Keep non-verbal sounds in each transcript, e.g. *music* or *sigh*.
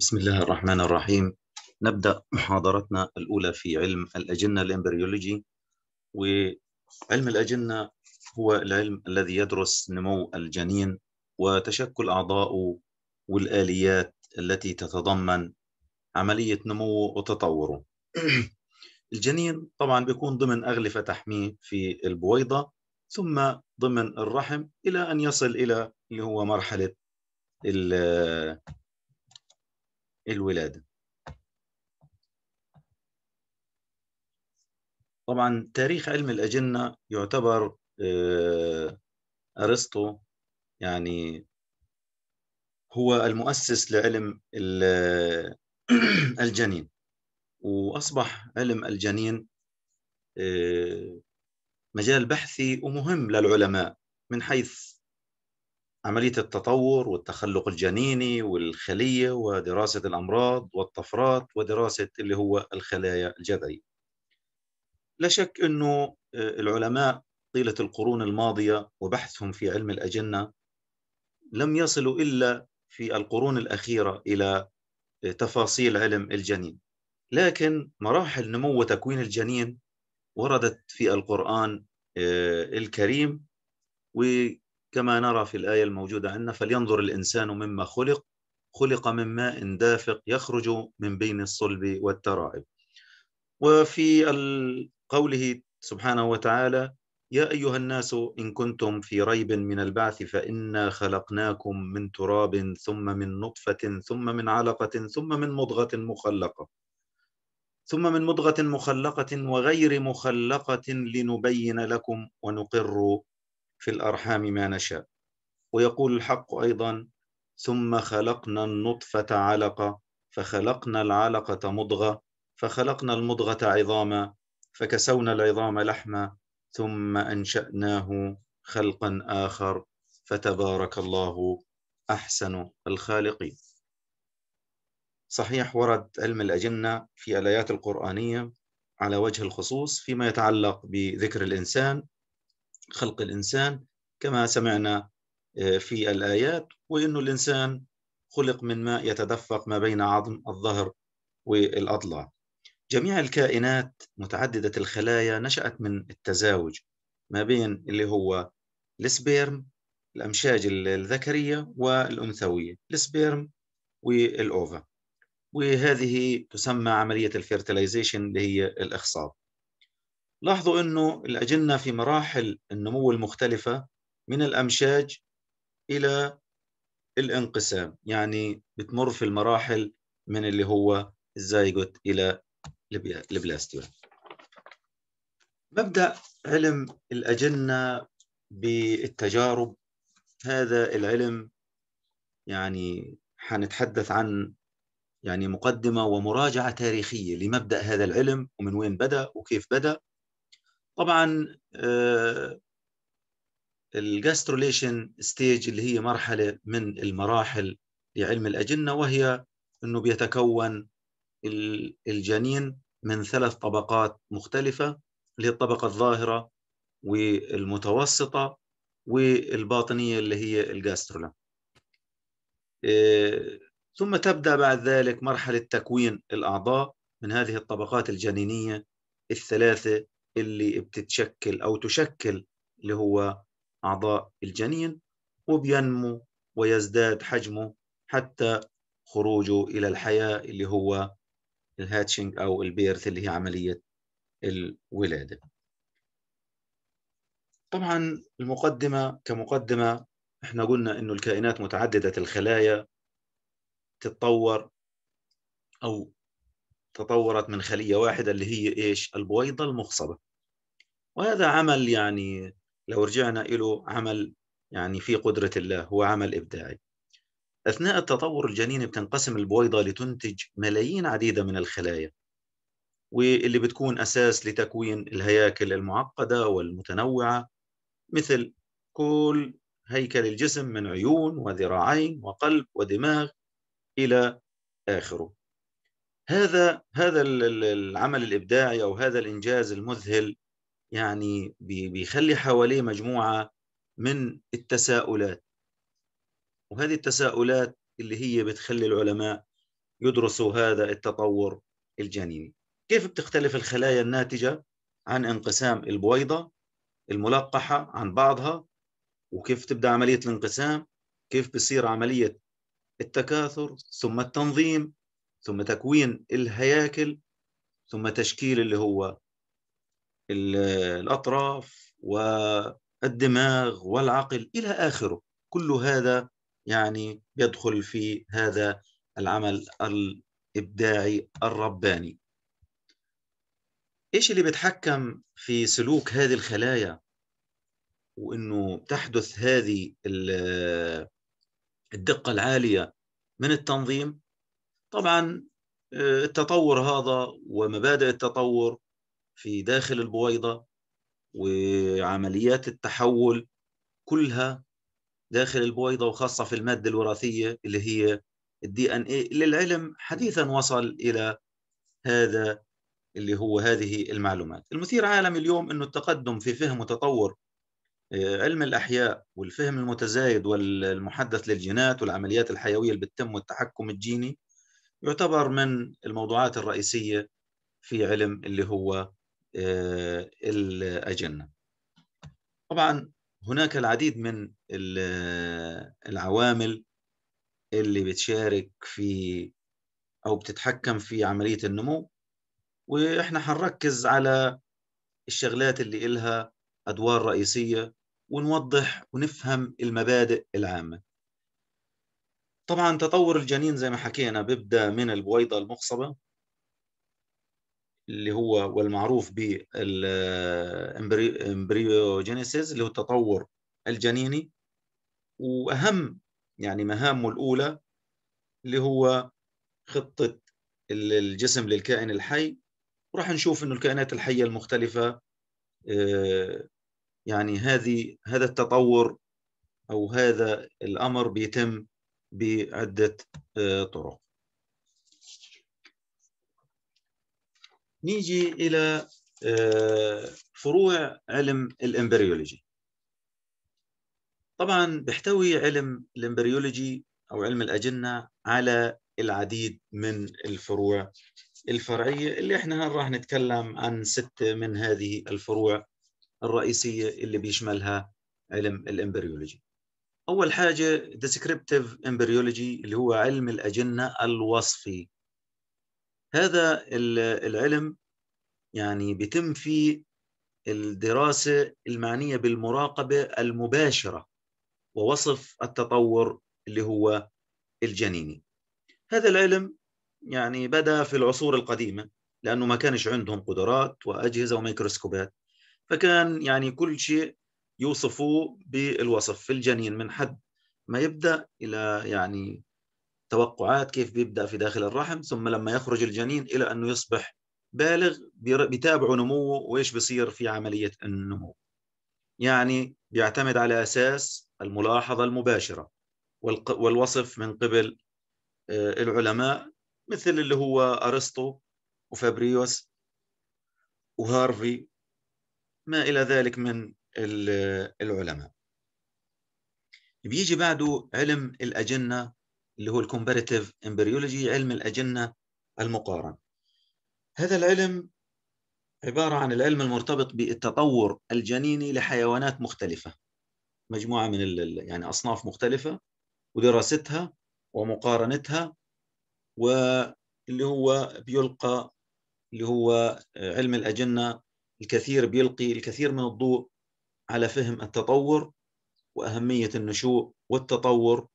بسم الله الرحمن الرحيم نبدأ محاضرتنا الأولى في علم الأجنة الإمبريولوجي وعلم الأجنة هو العلم الذي يدرس نمو الجنين وتشكل أعضائه والآليات التي تتضمن عملية نموه وتطوره *clears throat* الجنين طبعا بيكون ضمن أغلفة تحميه في البويضة ثم ضمن الرحم إلى أن يصل إلى اللي هو مرحلة الولادة طبعا تاريخ علم الأجنة يعتبر آه، أرسطو يعني هو المؤسس لعلم آه، *clears throat* الجنين وأصبح علم الجنين آه، مجال بحثي ومهم للعلماء من حيث عملية التطور والتخلق الجنيني والخلية ودراسة الأمراض والطفرات ودراسة اللي هو الخلايا الجذعية لا شك أنه آه، العلماء طيلة القرون الماضية وبحثهم في علم الأجنة لم يصلوا إلا في القرون الأخيرة إلى آه، تفاصيل علم الجنين لكن مراحل نمو وتكوين الجنين وردت في القرآن آه، الكريم كما نرى في الآية الموجودة عندنا فلينظر الإنسان مما خلق خلق من ماء دافق يخرج من بين الصلب والترائب وفي قوله سبحانه وتعالى يا أيها الناس إن كنتم في ريب من البعث فإنا خلقناكم من تراب ثم من نطفة ثم من علقة ثم من مضغة مخلقة ثم من مضغة مخلقة وغير مخلقة لنبين لكم ونقر في الأرحام ما نشاء ويقول الحق أيضا ثم خلقنا النطفة علقة فخلقنا العلقة مضغة فخلقنا المضغة عظاما فكسونا العظام لحما ثم أنشأناه خلقا آخر فتبارك الله أحسن الخالقين صحيح ورد علم الأجنة في الآيات القرآنية على وجه الخصوص فيما يتعلق بذكر الإنسان خلق الانسان كما سمعنا آه، في الايات وانه الانسان خلق من ماء يتدفق ما بين عظم الظهر والاضلاع. جميع الكائنات متعدده الخلايا نشات من التزاوج ما بين اللي هو السبيرم الامشاج الذكريه والانثويه، السبيرم والاوفا. وهذه تسمى عمليه الفيرتلايزيشن اللي هي الاخصاب. لاحظوا أنه الأجنة في مراحل النمو المختلفة من الأمشاج إلى الانقسام يعني بتمر في المراحل من اللي هو الزايجوت إلى البلاستيوم مبدأ علم الأجنة بالتجارب هذا العلم يعني حنتحدث عن يعني مقدمة ومراجعة تاريخية لمبدأ هذا العلم ومن وين بدأ وكيف بدأ طبعا آه، الجاستروليشن ستيج اللي هي مرحله من المراحل لعلم الاجنه وهي انه بيتكون الجنين من ثلاث طبقات مختلفه اللي هي الطبقه الظاهره والمتوسطه والباطنيه اللي هي الجاسترولا آه، ثم تبدا بعد ذلك مرحله تكوين الاعضاء من هذه الطبقات الجنينيه الثلاثه اللي بتتشكل أو تشكل اللي هو أعضاء الجنين وبينمو ويزداد حجمه حتى خروجه إلى الحياة اللي هو الهاتشنج أو البيرث اللي هي عملية الولادة طبعا المقدمة كمقدمة احنا قلنا انه الكائنات متعددة الخلايا تتطور او تطورت من خلية واحدة اللي هي ايش البويضة المخصبة وهذا عمل يعني لو رجعنا له عمل يعني في قدرة الله هو عمل إبداعي أثناء التطور الجنيني بتنقسم البويضة لتنتج ملايين عديدة من الخلايا واللي بتكون أساس لتكوين الهياكل المعقدة والمتنوعة مثل كل هيكل الجسم من عيون وذراعين وقلب ودماغ إلى آخره هذا هذا العمل الإبداعي أو هذا الإنجاز المذهل يعني بيخلي حواليه مجموعة من التساؤلات وهذه التساؤلات اللي هي بتخلي العلماء يدرسوا هذا التطور الجنيني كيف بتختلف الخلايا الناتجة عن انقسام البويضة الملقحة عن بعضها وكيف تبدأ عملية الانقسام كيف بصير عملية التكاثر ثم التنظيم ثم تكوين الهياكل ثم تشكيل اللي هو الأطراف والدماغ والعقل إلى آخره كل هذا يعني يدخل في هذا العمل الإبداعي الرباني إيش اللي بيتحكم في سلوك هذه الخلايا وإنه تحدث هذه الدقة العالية من التنظيم طبعا آه، التطور هذا ومبادئ التطور في داخل البويضة وعمليات التحول كلها داخل البويضة وخاصة في المادة الوراثية اللي هي الدي ان اي للعلم حديثا وصل إلى هذا اللي هو هذه المعلومات المثير عالم اليوم أنه التقدم في فهم وتطور آه، علم الأحياء والفهم المتزايد والمحدث للجينات والعمليات الحيوية اللي بتتم والتحكم الجيني يعتبر من الموضوعات الرئيسية في علم اللي هو آه، الأجنة طبعا هناك العديد من آه، العوامل اللي بتشارك في أو بتتحكم في عملية النمو وإحنا هنركز على الشغلات اللي إلها أدوار رئيسية ونوضح ونفهم المبادئ العامة طبعا تطور الجنين زي ما حكينا بيبدأ من البويضة المخصبة اللي هو والمعروف بالامبريوجينيسيس اللي هو التطور الجنيني واهم يعني مهامه الاولى اللي هو خطه الجسم للكائن الحي وراح نشوف انه الكائنات الحيه المختلفه آه، يعني هذه هذا التطور او هذا الامر بيتم بعده آه، طرق نيجي الى آه، فروع علم الامبريولوجي طبعا بيحتوي علم الامبريولوجي او علم الاجنه على العديد من الفروع الفرعيه اللي احنا راح نتكلم عن سته من هذه الفروع الرئيسيه اللي بيشملها علم الامبريولوجي اول حاجه descriptive امبريولوجي اللي هو علم الاجنه الوصفي هذا العلم يعني بيتم فيه الدراسة المعنية بالمراقبة المباشرة ووصف التطور اللي هو الجنيني هذا العلم يعني بدأ في العصور القديمة لأنه ما كانش عندهم قدرات وأجهزة وميكروسكوبات فكان يعني كل شيء يوصفوه بالوصف في الجنين من حد ما يبدأ إلى يعني توقعات كيف بيبدا في داخل الرحم ثم لما يخرج الجنين الى انه يصبح بالغ بيتابعوا نموه وايش بيصير في عمليه النمو. يعني بيعتمد على اساس الملاحظه المباشره والوصف من قبل آه، العلماء مثل اللي هو ارسطو وفابريوس وهارفي ما الى ذلك من العلماء. بيجي بعده علم الاجنه اللي هو الكومباريتيف امبريولوجي علم الأجنة المقارن هذا العلم عبارة عن العلم المرتبط بالتطور الجنيني لحيوانات مختلفة مجموعة من يعني أصناف مختلفة ودراستها ومقارنتها واللي هو بيلقى اللي هو علم الأجنة الكثير بيلقي الكثير من الضوء على فهم التطور وأهمية النشوء والتطور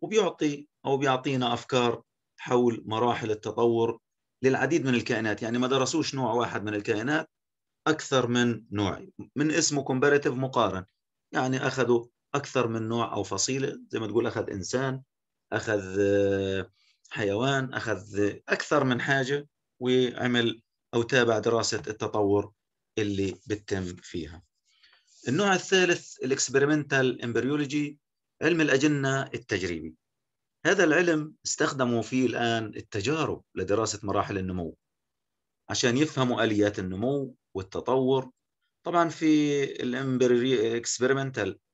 وبيعطي او بيعطينا افكار حول مراحل التطور للعديد من الكائنات يعني ما درسوش نوع واحد من الكائنات اكثر من نوع من اسمه كومباريتيف مقارن يعني اخذوا اكثر من نوع او فصيله زي ما تقول اخذ انسان اخذ آه، حيوان اخذ اكثر من حاجه وعمل او تابع دراسه التطور اللي بتتم فيها النوع الثالث الاكسبيرمنتال امبريولوجي علم الأجنة التجريبي هذا العلم استخدموا فيه الآن التجارب لدراسة مراحل النمو عشان يفهموا آليات النمو والتطور طبعا في الإمبريولوجي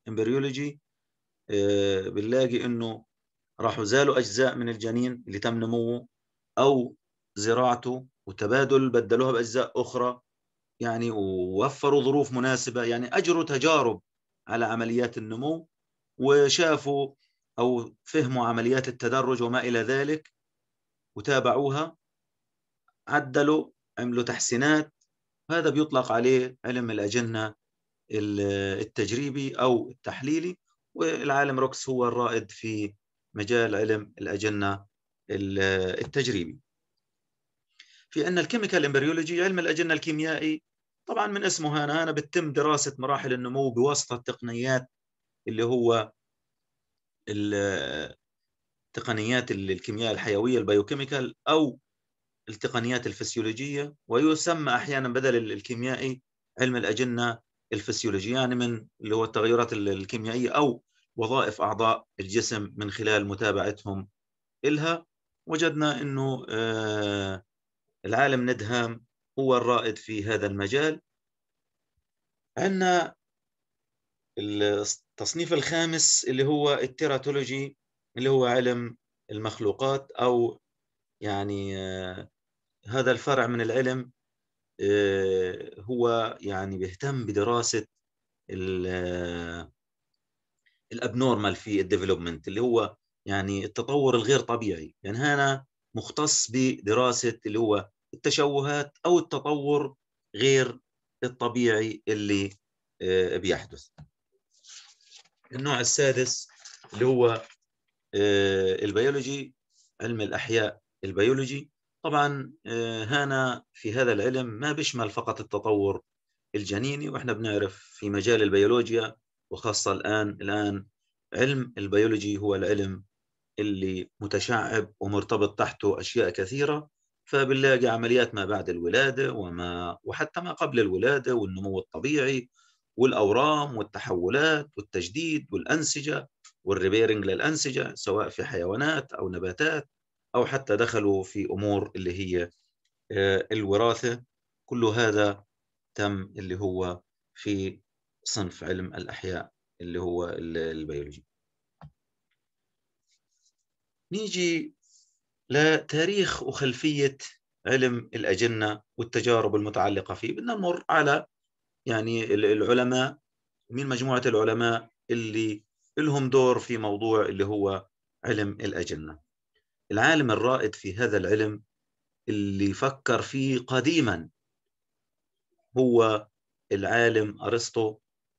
امبريولوجي آه، بنلاقي انه راحوا زالوا اجزاء من الجنين اللي تم نموه او زراعته وتبادل بدلوها باجزاء اخرى يعني ووفروا ظروف مناسبه يعني اجروا تجارب على عمليات النمو وشافوا أو فهموا عمليات التدرج وما إلى ذلك وتابعوها عدلوا عملوا تحسينات هذا بيطلق عليه علم الأجنة التجريبي أو التحليلي والعالم روكس هو الرائد في مجال علم الأجنة التجريبي في أن الكيميكال امبريولوجي علم الأجنة الكيميائي طبعا من اسمه هنا أنا بتم دراسة مراحل النمو بواسطة تقنيات اللي هو التقنيات الكيمياء الحيويه البيوكيميكال او التقنيات الفسيولوجيه ويسمى احيانا بدل الكيميائي علم الاجنه الفسيولوجي يعني من اللي هو التغيرات الكيميائيه او وظائف اعضاء الجسم من خلال متابعتهم الها وجدنا انه آه، العالم ندهام هو الرائد في هذا المجال عندنا التصنيف الخامس اللي هو التيراتولوجي اللي هو علم المخلوقات او يعني آه، هذا الفرع من العلم آه، هو يعني بيهتم بدراسه آه، الابنورمال في الديفلوبمنت اللي هو يعني التطور الغير طبيعي يعني هنا مختص بدراسه اللي هو التشوهات او التطور غير الطبيعي اللي بيحدث النوع السادس اللي هو آه، البيولوجي علم الأحياء البيولوجي طبعا هنا آه، في هذا العلم ما بيشمل فقط التطور الجنيني واحنا بنعرف في مجال البيولوجيا وخاصة الآن الآن علم البيولوجي هو العلم اللي متشعب ومرتبط تحته أشياء كثيرة فبنلاقي عمليات ما بعد الولادة وما وحتى ما قبل الولادة والنمو الطبيعي والاورام والتحولات والتجديد والانسجه والريبيرنج للانسجه سواء في حيوانات او نباتات او حتى دخلوا في امور اللي هي آه، الوراثه كل هذا تم اللي هو في صنف علم الاحياء اللي هو البيولوجي نيجي لتاريخ وخلفيه علم الاجنه والتجارب المتعلقه فيه بدنا نمر على يعني العلماء من مجموعة العلماء اللي لهم دور في موضوع اللي هو علم الأجنة العالم الرائد في هذا العلم اللي فكر فيه قديما هو العالم أرسطو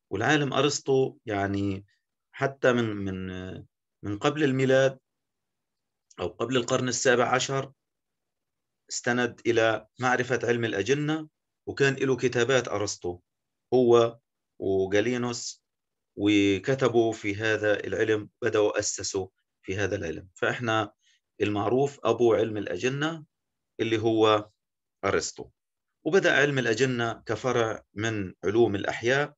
والعالم أرسطو يعني حتى من من من قبل الميلاد أو قبل القرن السابع عشر استند إلى معرفة علم الأجنة وكان له كتابات أرسطو هو وجالينوس وكتبوا في هذا العلم بدأوا أسسوا في هذا العلم فإحنا المعروف أبو علم الأجنة اللي هو أرسطو وبدأ علم الأجنة كفرع من علوم الأحياء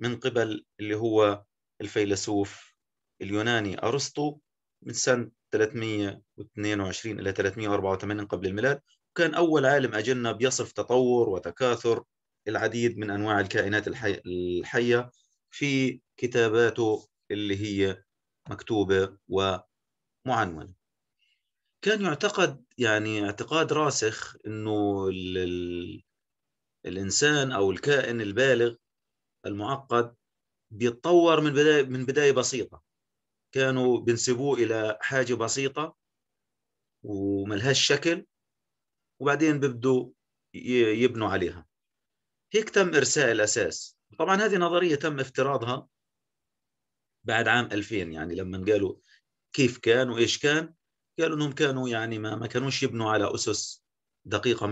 من قبل اللي هو الفيلسوف اليوناني أرسطو من سنة 322 إلى 384 قبل الميلاد وكان أول عالم أجنة بيصف تطور وتكاثر العديد من أنواع الكائنات الحي... الحية في كتاباته اللي هي مكتوبة ومعنونة كان يعتقد يعني اعتقاد راسخ أنه ال... الإنسان أو الكائن البالغ المعقد بيتطور من بداية, من بداية بسيطة كانوا بينسبوه إلى حاجة بسيطة وملهاش شكل وبعدين بيبدوا يبنوا عليها هيك تم إرساء الأساس طبعا هذه نظرية تم افتراضها بعد عام 2000 يعني لما قالوا كيف كان وإيش كان قالوا أنهم كانوا يعني ما, ما كانوش يبنوا على أسس دقيقة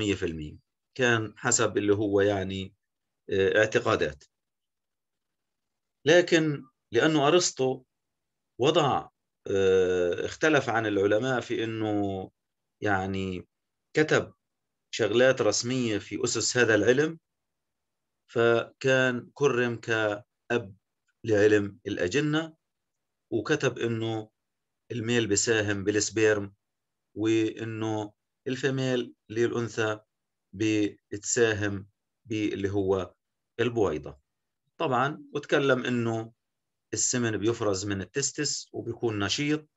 100% كان حسب اللي هو يعني آه، اعتقادات لكن لأنه أرسطو وضع آه، اختلف عن العلماء في أنه يعني كتب شغلات رسمية في أسس هذا العلم فكان كرم كأب لعلم الأجنة وكتب إنه الميل بساهم بالسبيرم وإنه الفميل للأنثى بتساهم باللي هو البويضة طبعا وتكلم إنه السمن بيفرز من التستس وبيكون نشيط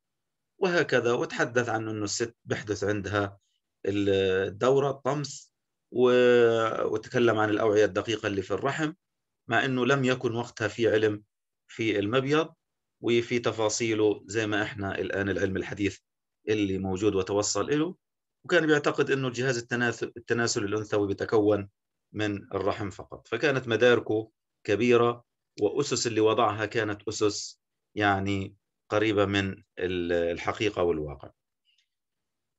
وهكذا وتحدث عن انه الست بحدث عندها الدوره الطمث وتكلم عن الأوعية الدقيقة اللي في الرحم مع أنه لم يكن وقتها في علم في المبيض وفي تفاصيله زي ما احنا الآن العلم الحديث اللي موجود وتوصل إله وكان بيعتقد أنه الجهاز التناسل الأنثوي بيتكون من الرحم فقط فكانت مداركه كبيرة وأسس اللي وضعها كانت أسس يعني قريبة من الحقيقة والواقع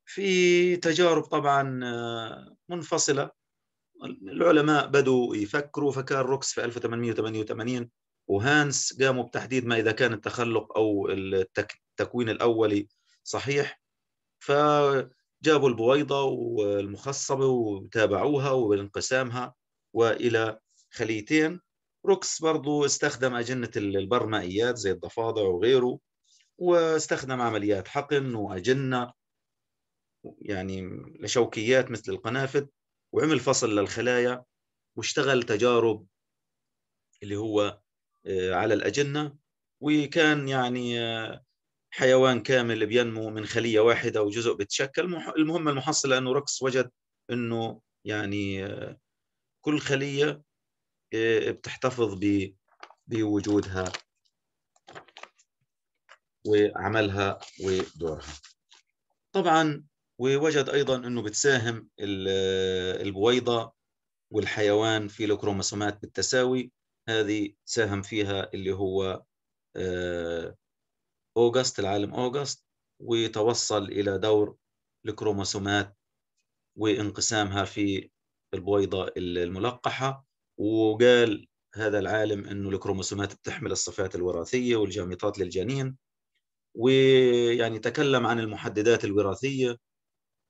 في تجارب طبعا آه، منفصله العلماء بدوا يفكروا فكان روكس في 1888 وهانس قاموا بتحديد ما اذا كان التخلق او التكوين الاولي صحيح فجابوا البويضه والمخصبه وتابعوها وانقسامها والى خليتين روكس برضو استخدم أجنة البرمائيات زي الضفادع وغيره واستخدم عمليات حقن وأجنة يعني لشوكيات مثل القنافذ وعمل فصل للخلايا واشتغل تجارب اللي هو آه، على الأجنة وكان يعني آه، حيوان كامل بينمو من خلية واحدة وجزء بتشكل المهم المحصلة أنه ركس وجد أنه يعني آه، كل خلية بتحتفظ بوجودها وعملها ودورها طبعا ووجد ايضا انه بتساهم البويضه والحيوان في الكروموسومات بالتساوي هذه ساهم فيها اللي هو آه، اوغست العالم اوغست وتوصل الى دور الكروموسومات وانقسامها في البويضه الملقحه وقال هذا العالم انه الكروموسومات بتحمل الصفات الوراثيه والجامطات للجنين ويعني تكلم عن المحددات الوراثيه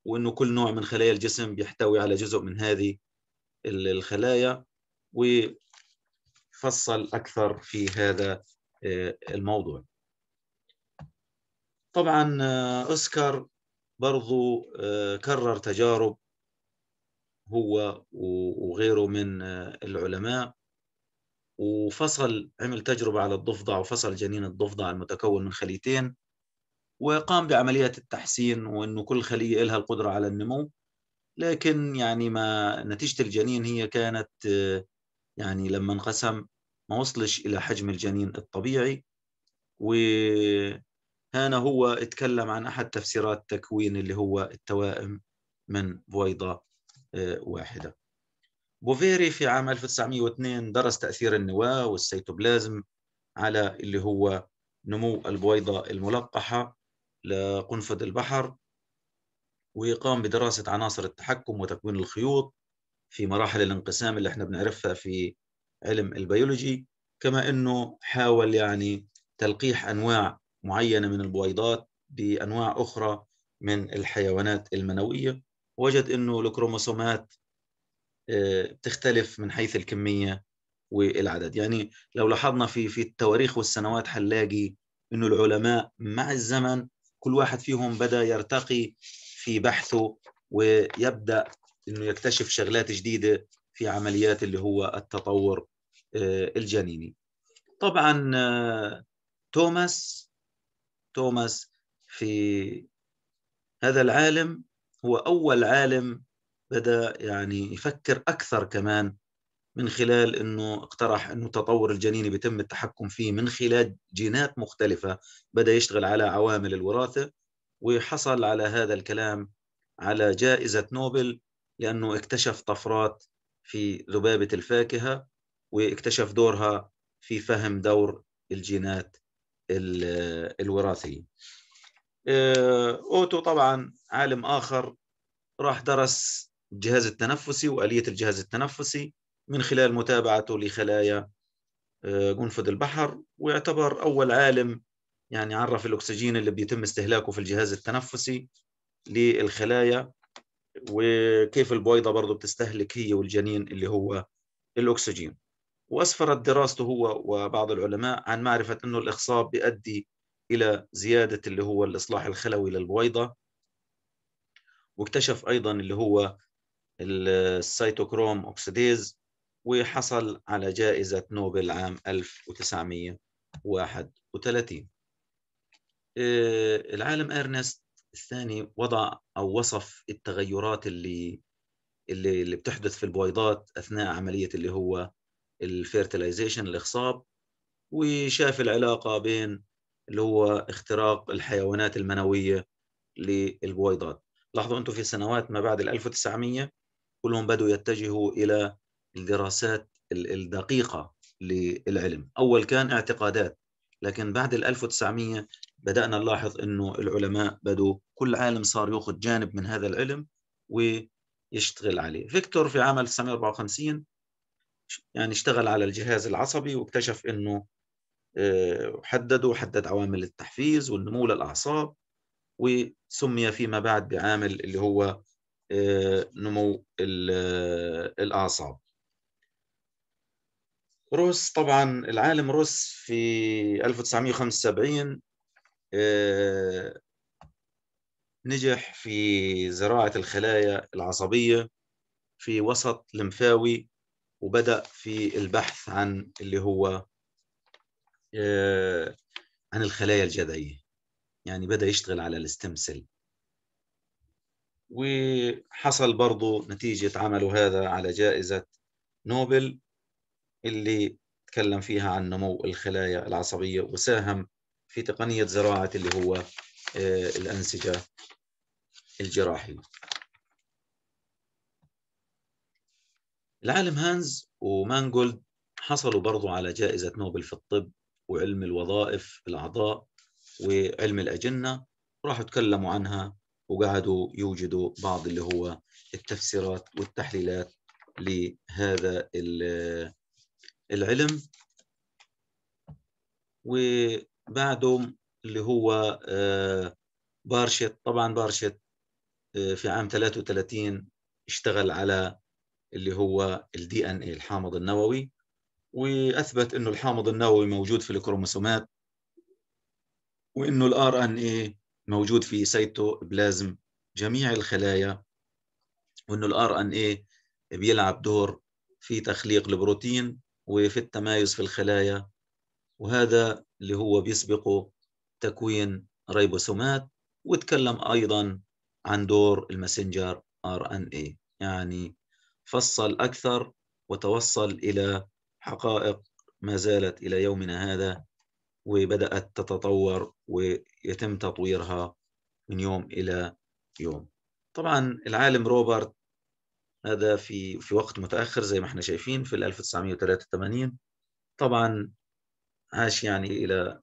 وانه كل نوع من خلايا الجسم بيحتوي على جزء من هذه الخلايا وفصل اكثر في هذا آه، الموضوع طبعا آه، اوسكار برضو آه، كرر تجارب هو وغيره من العلماء وفصل عمل تجربة على الضفدع وفصل جنين الضفدع المتكون من خليتين وقام بعمليات التحسين وانه كل خليه لها القدره على النمو لكن يعني ما نتيجه الجنين هي كانت يعني لما انقسم ما وصلش الى حجم الجنين الطبيعي وهنا هو اتكلم عن احد تفسيرات تكوين اللي هو التوائم من بويضه آه، واحده بوفيري في عام 1902 درس تاثير النواه والسيتوبلازم على اللي هو نمو البويضه الملقحه لقنفذ البحر ويقام بدراسة عناصر التحكم وتكوين الخيوط في مراحل الانقسام اللي احنا بنعرفها في علم البيولوجي كما انه حاول يعني تلقيح انواع معينة من البويضات بانواع اخرى من الحيوانات المنوية وجد انه الكروموسومات آه، بتختلف من حيث الكمية والعدد يعني لو لاحظنا في في التواريخ والسنوات حنلاقي انه العلماء مع الزمن كل واحد فيهم بدا يرتقي في بحثه ويبدا انه يكتشف شغلات جديده في عمليات اللي هو التطور آه، الجنيني طبعا آه، توماس توماس في هذا العالم هو اول عالم بدا يعني يفكر اكثر كمان من خلال انه اقترح انه التطور الجنيني بيتم التحكم فيه من خلال جينات مختلفه بدا يشتغل على عوامل الوراثه وحصل على هذا الكلام على جائزه نوبل لانه اكتشف طفرات في ذبابه الفاكهه واكتشف دورها في فهم دور الجينات آه، الوراثيه. آه، اوتو طبعا عالم اخر راح درس الجهاز التنفسي واليه الجهاز التنفسي من خلال متابعته لخلايا قنفذ آه، البحر ويعتبر أول عالم يعني عرف الأكسجين اللي بيتم استهلاكه في الجهاز التنفسي للخلايا وكيف البويضة برضه بتستهلك هي والجنين اللي هو الأكسجين وأسفرت دراسته هو وبعض العلماء عن معرفة أنه الإخصاب بيؤدي إلى زيادة اللي هو الإصلاح الخلوي للبويضة واكتشف أيضا اللي هو السيتوكروم أوكسيديز وحصل على جائزة نوبل عام 1931 آه، العالم ارنست الثاني وضع او وصف التغيرات اللي اللي اللي بتحدث في البويضات اثناء عمليه اللي هو الفيرتلايزيشن الاخصاب وشاف العلاقه بين اللي هو اختراق الحيوانات المنويه للبويضات لاحظوا انتم في سنوات ما بعد ال 1900 كلهم بدوا يتجهوا الى الدراسات الدقيقة للعلم أول كان اعتقادات لكن بعد ال 1900 بدأنا نلاحظ أنه العلماء بدوا كل عالم صار يأخذ جانب من هذا العلم ويشتغل عليه فيكتور في عام 1954 يعني اشتغل على الجهاز العصبي واكتشف أنه آه، حددوا حدد عوامل التحفيز والنمو للأعصاب وسمي فيما بعد بعامل اللي هو آه، نمو آه، الأعصاب روس طبعا العالم روس في 1975 آه، نجح في زراعة الخلايا العصبية في وسط لمفاوي وبدأ في البحث عن اللي هو آه، عن الخلايا الجذعية يعني بدأ يشتغل على الستم سيل وحصل برضه نتيجة عمله هذا على جائزة نوبل اللي تكلم فيها عن نمو الخلايا العصبية وساهم في تقنية زراعة اللي هو آه، الأنسجة الجراحية العالم هانز ومانجولد حصلوا برضو على جائزة نوبل في الطب وعلم الوظائف الأعضاء وعلم الأجنة راحوا تكلموا عنها وقعدوا يوجدوا بعض اللي هو التفسيرات والتحليلات لهذا آه، العلم وبعده اللي هو آه، بارشت طبعا بارشت آه، في عام 33 اشتغل على اللي هو الدي ان اي الحامض النووي واثبت انه الحامض النووي موجود في الكروموسومات وانه الار ان اي موجود في سيتوبلازم جميع الخلايا وانه الار ان اي بيلعب دور في تخليق البروتين وفي التمايز في الخلايا وهذا اللي هو بيسبقه تكوين ريبوسومات وتكلم أيضا عن دور المسنجر اي إيه. يعني فصل أكثر وتوصل إلى حقائق ما زالت إلى يومنا هذا وبدأت تتطور ويتم تطويرها من يوم إلى يوم طبعا العالم روبرت هذا في في وقت متاخر زي ما احنا شايفين في 1983 طبعا عاش يعني الى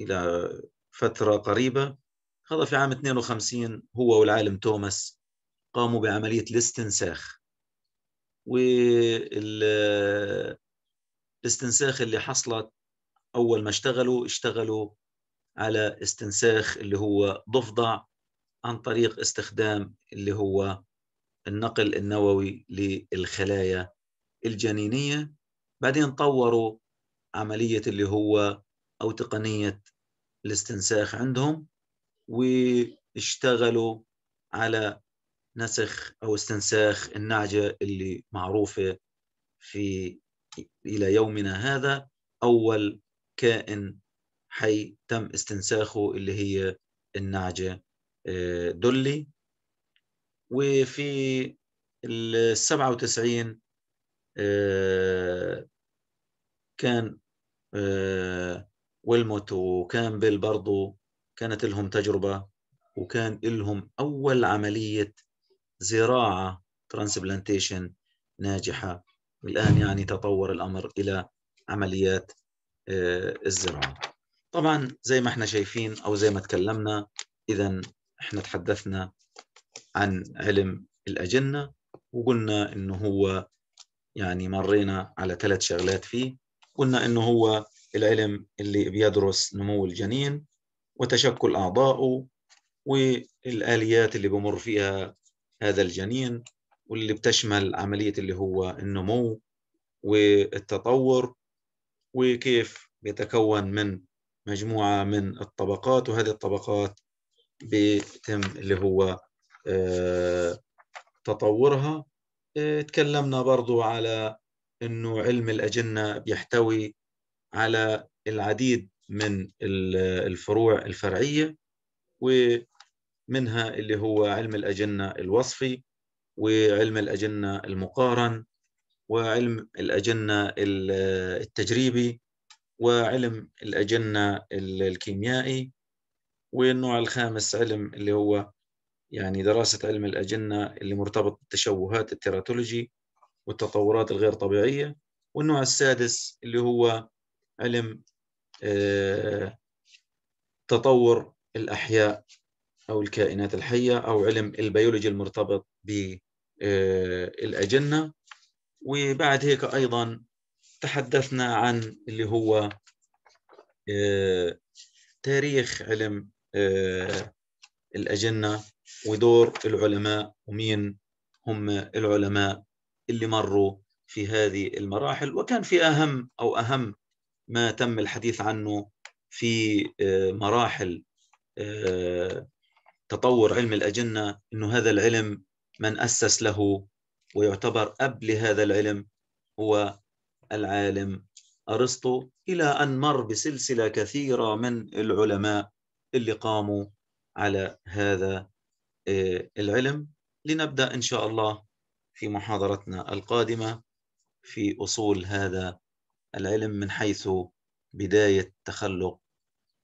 الى فتره قريبه هذا في عام 52 هو والعالم توماس قاموا بعمليه الاستنساخ والاستنساخ اللي حصلت اول ما اشتغلوا اشتغلوا على استنساخ اللي هو ضفدع عن طريق استخدام اللي هو النقل النووي للخلايا الجنينية بعدين طوروا عملية اللي هو أو تقنية الاستنساخ عندهم واشتغلوا على نسخ أو استنساخ النعجة اللي معروفة في إلى يومنا هذا أول كائن حي تم استنساخه اللي هي النعجة آه، دلي وفي ال 97 آه، كان آه، ويلموت وكامبل برضو كانت لهم تجربة وكان لهم أول عملية زراعة ترانسبلانتيشن ناجحة الآن يعني تطور الأمر إلى عمليات آه، الزراعة طبعا زي ما احنا شايفين أو زي ما تكلمنا إذا احنا تحدثنا عن علم الأجنة وقلنا إنه هو يعني مرينا على ثلاث شغلات فيه قلنا إنه هو العلم اللي بيدرس نمو الجنين وتشكل أعضائه والآليات اللي بمر فيها هذا الجنين واللي بتشمل عملية اللي هو النمو والتطور وكيف بيتكون من مجموعة من الطبقات وهذه الطبقات بيتم اللي هو آه، تطورها آه، تكلمنا برضو على أنه علم الأجنة بيحتوي على العديد من الفروع الفرعية ومنها اللي هو علم الأجنة الوصفي وعلم الأجنة المقارن وعلم الأجنة التجريبي وعلم الأجنة الكيميائي والنوع الخامس علم اللي هو يعني دراسة علم الأجنة اللي مرتبط بالتشوهات التيراتولوجي والتطورات الغير طبيعية والنوع السادس اللي هو علم آه، تطور الأحياء أو الكائنات الحية أو علم البيولوجي المرتبط بالأجنة آه، وبعد هيك أيضا تحدثنا عن اللي هو آه، تاريخ علم الأجنة ودور العلماء ومين هم العلماء اللي مروا في هذه المراحل وكان في أهم أو أهم ما تم الحديث عنه في آه، مراحل آه، تطور علم الأجنة أنه هذا العلم من أسس له ويعتبر أب لهذا العلم هو العالم أرسطو إلى أن مر بسلسلة كثيرة من العلماء اللي قاموا على هذا العلم لنبدا ان شاء الله في محاضرتنا القادمه في اصول هذا العلم من حيث بدايه تخلق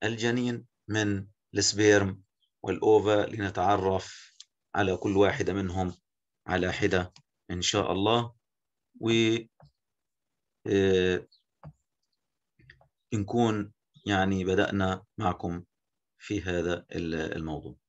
الجنين من السبيرم والاوفا لنتعرف على كل واحده منهم على حده ان شاء الله و آه، نكون يعني بدأنا معكم في هذا الموضوع